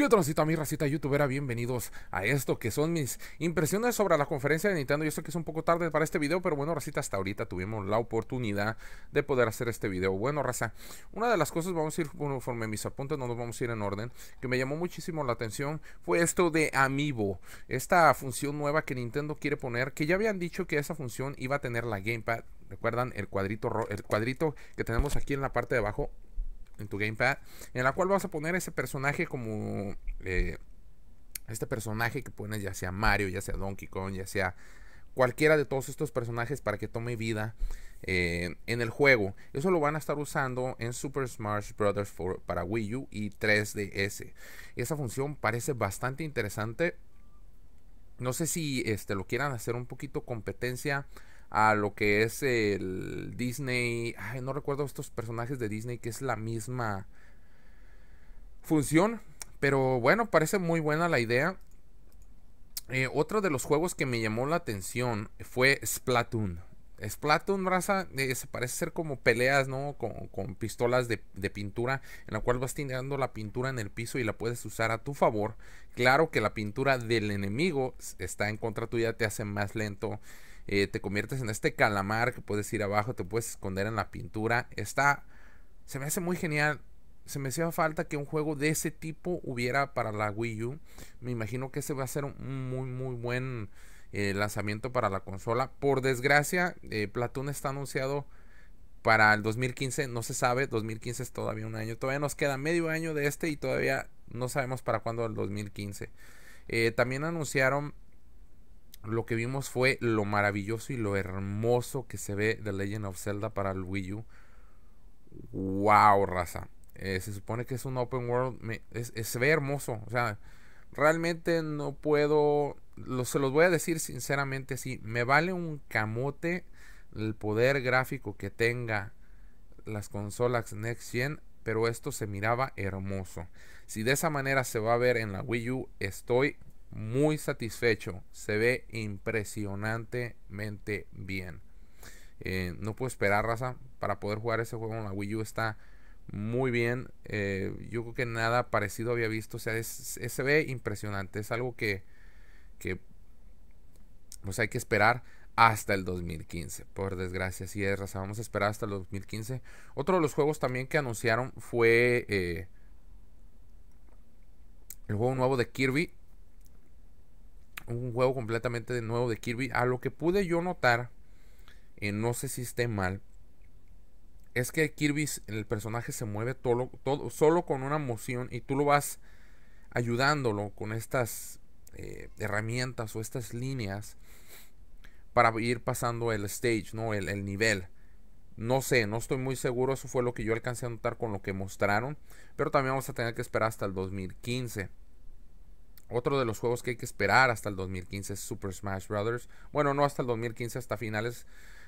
¿Qué a mi racita youtubera? Bienvenidos a esto que son mis impresiones sobre la conferencia de Nintendo. Yo sé que es un poco tarde para este video, pero bueno, racita, hasta ahorita tuvimos la oportunidad de poder hacer este video. Bueno, raza, una de las cosas, vamos a ir conforme mis apuntes, no nos vamos a ir en orden, que me llamó muchísimo la atención fue esto de Amiibo, esta función nueva que Nintendo quiere poner, que ya habían dicho que esa función iba a tener la Gamepad. ¿Recuerdan el cuadrito, el cuadrito que tenemos aquí en la parte de abajo? en tu gamepad, en la cual vas a poner ese personaje como eh, este personaje que pones ya sea Mario, ya sea Donkey Kong, ya sea cualquiera de todos estos personajes para que tome vida eh, en el juego. Eso lo van a estar usando en Super Smash Bros. para Wii U y 3DS. Esa función parece bastante interesante. No sé si este, lo quieran hacer un poquito competencia a lo que es el Disney. Ay, no recuerdo estos personajes de Disney que es la misma función. Pero bueno, parece muy buena la idea. Eh, otro de los juegos que me llamó la atención fue Splatoon. Splatoon, raza, eh, parece ser como peleas, ¿no? Con, pistolas de, de, pintura, en la cual vas tirando la pintura en el piso y la puedes usar a tu favor. Claro que la pintura del enemigo está en contra tuya, te hace más lento eh, te conviertes en este calamar que puedes ir abajo, te puedes esconder en la pintura. Está, se me hace muy genial. Se me hacía falta que un juego de ese tipo hubiera para la Wii U. Me imagino que ese va a ser un muy, muy buen eh, lanzamiento para la consola. Por desgracia, eh, Platoon está anunciado para el 2015. No se sabe, 2015 es todavía un año. Todavía nos queda medio año de este y todavía no sabemos para cuándo el 2015. Eh, también anunciaron lo que vimos fue lo maravilloso y lo hermoso que se ve The Legend of Zelda para el Wii U. ¡Wow, raza! Eh, se supone que es un open world. se ve hermoso. O sea, realmente no puedo. se los voy a decir sinceramente sí. Me vale un camote el poder gráfico que tenga las consolas Next Gen. Pero esto se miraba hermoso. Si de esa manera se va a ver en la Wii U, estoy muy satisfecho, se ve impresionantemente bien. Eh, no puedo esperar, raza, para poder jugar ese juego en la Wii U está muy bien. Eh, yo creo que nada parecido había visto, o sea, se ve impresionante, es algo que, pues hay que esperar hasta el 2015. Por desgracia, así es, raza. Vamos a esperar hasta el 2015. Otro de los juegos también que anunciaron fue eh, el juego nuevo de Kirby un juego completamente de nuevo de Kirby. A lo que pude yo notar, eh, no sé si esté mal, es que Kirby, el personaje se mueve todo, solo con una moción y tú lo vas ayudándolo con estas eh, herramientas o estas líneas para ir pasando el stage, ¿no? El, el, nivel. No sé, no estoy muy seguro, eso fue lo que yo alcancé a notar con lo que mostraron, pero también vamos a tener que esperar hasta el 2015. Otro de los juegos que hay que esperar hasta el 2015 es Super Smash Bros. Bueno, no hasta el 2015, hasta finales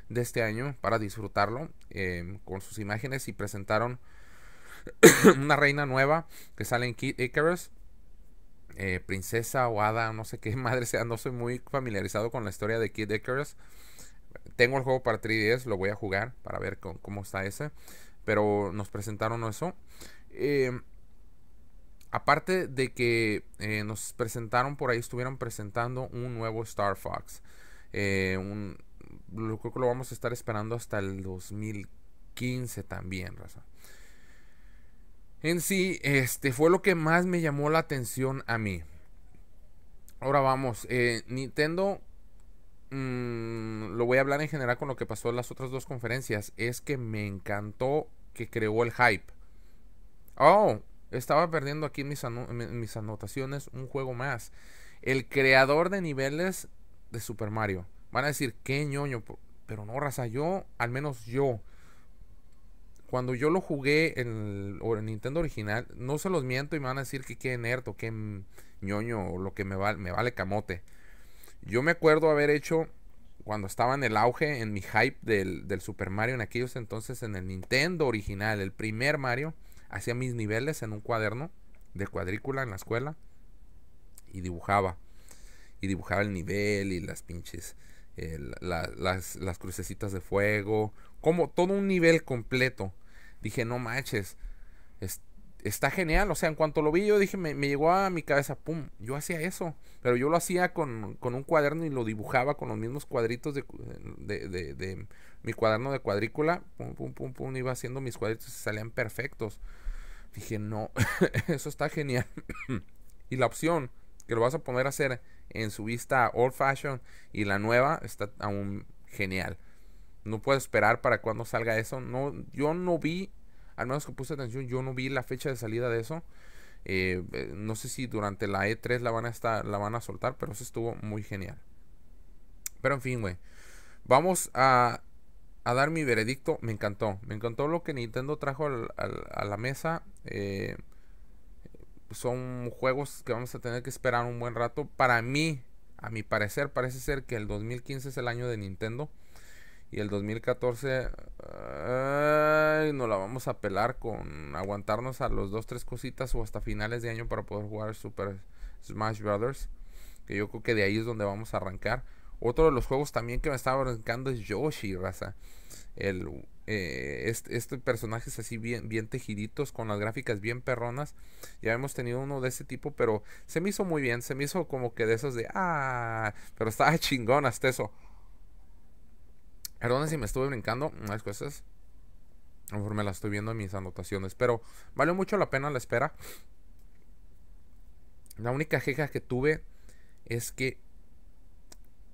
de este año para disfrutarlo em, con sus imágenes y presentaron una reina nueva que sale en Kid Icarus. Eh, princesa o hada, no sé qué madre sea, no soy muy familiarizado con la historia de Kid Icarus. Tengo el juego para 3DS, lo voy a jugar para ver cómo está ese. Pero nos presentaron eso. Em, aparte de que eh, nos presentaron por ahí, estuvieron presentando un nuevo Star Fox. Eh, lo, creo que lo vamos a estar esperando hasta el 2015 también, En sí, este fue lo que más me llamó la atención a mí. Ahora vamos, eh, Nintendo, mm, lo voy a hablar en general con lo que pasó en las otras dos conferencias, es que me encantó que creó el hype. Oh, estaba perdiendo aquí mis, mis anotaciones un juego más. El creador de niveles de Super Mario. Van a decir, qué ñoño. Pero no, raza, yo, al menos yo. Cuando yo lo jugué en el, Nintendo original, no se los miento y me van a decir que qué nerd o qué ñoño o lo que me, me vale camote. Yo me acuerdo haber hecho cuando estaba en el auge, en mi hype del, Super Mario en aquellos entonces, en el Nintendo original, el primer Mario, hacía mis niveles en un cuaderno de cuadrícula en la escuela y dibujaba. Y dibujaba el nivel y las pinches, eh, las, crucecitas de fuego, como todo un nivel completo. Dije, no manches, está genial. O sea, en cuanto lo vi, yo dije, me, me llegó a mi cabeza, pum, yo hacía eso. Pero yo lo hacía con, con un cuaderno y lo dibujaba con los mismos cuadritos de, mi cuaderno de cuadrícula. Pum, pum, pum, pum, iba haciendo mis cuadritos y salían perfectos. Dije, no, eso está genial. y la opción que lo vas a poner a hacer en su vista old fashion y la nueva está aún genial. No puedo esperar para cuando salga eso. No, yo no vi, al menos que puse atención, yo no vi la fecha de salida de eso. Eh, eh, no sé si durante la E3 la van a estar, la van a soltar, pero eso estuvo muy genial. Pero en fin, güey. Vamos a, dar mi veredicto. Me encantó. Me encantó lo que Nintendo trajo a la mesa. Eh, son juegos que vamos a tener que esperar un buen rato. Para mí, a mi parecer, parece ser que el 2015 es el año de Nintendo. Y el 2014 nos la vamos a pelar con aguantarnos a los dos, tres cositas o hasta finales de año para poder jugar Super Smash Brothers. Que yo creo que de ahí es donde vamos a arrancar. Otro de los juegos también que me estaba brincando es Yoshi, raza. El, eh, este, personaje es así bien, bien tejiditos, con las gráficas bien perronas. Ya hemos tenido uno de ese tipo, pero se me hizo muy bien. Se me hizo como que de esos de, ah, pero estaba chingón hasta eso. Perdón si me estuve brincando unas cosas. Me las estoy viendo en mis anotaciones. Pero valió mucho la pena la espera. La única queja que tuve es que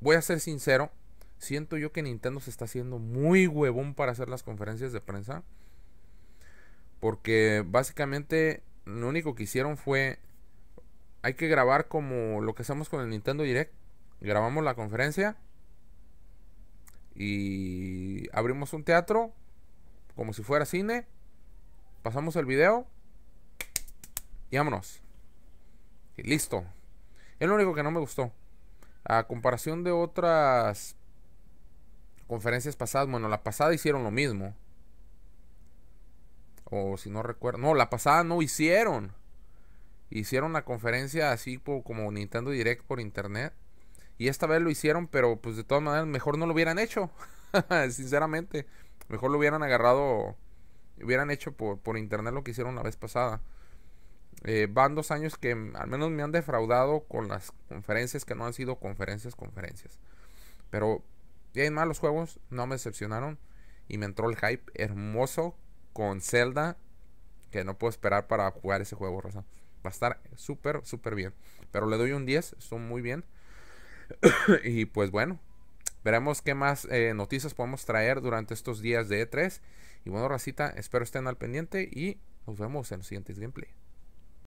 voy a ser sincero, siento yo que Nintendo se está haciendo muy huevón para hacer las conferencias de prensa. Porque básicamente lo único que hicieron fue, hay que grabar como lo que hacemos con el Nintendo Direct. Grabamos la conferencia y abrimos un teatro como si fuera cine. Pasamos el video y vámonos. Y listo. Es lo único que no me gustó. A comparación de otras conferencias pasadas, bueno, la pasada hicieron lo mismo. O si no recuerdo, no, la pasada no hicieron. Hicieron la conferencia así como Nintendo Direct por internet. Y esta vez lo hicieron, pero pues de todas maneras mejor no lo hubieran hecho. Sinceramente, mejor lo hubieran agarrado, hubieran hecho por, por internet lo que hicieron la vez pasada. Eh, van dos años que al menos me han defraudado con las conferencias que no han sido conferencias, conferencias. Pero bien mal los juegos, no me decepcionaron. Y me entró el hype hermoso con Zelda. Que no puedo esperar para jugar ese juego, Rosa. Va a estar súper, súper bien. Pero le doy un 10, son muy bien. y pues bueno, veremos qué más eh, noticias podemos traer durante estos días de E3. Y bueno, Racita, espero estén al pendiente y nos vemos en los siguientes gameplay.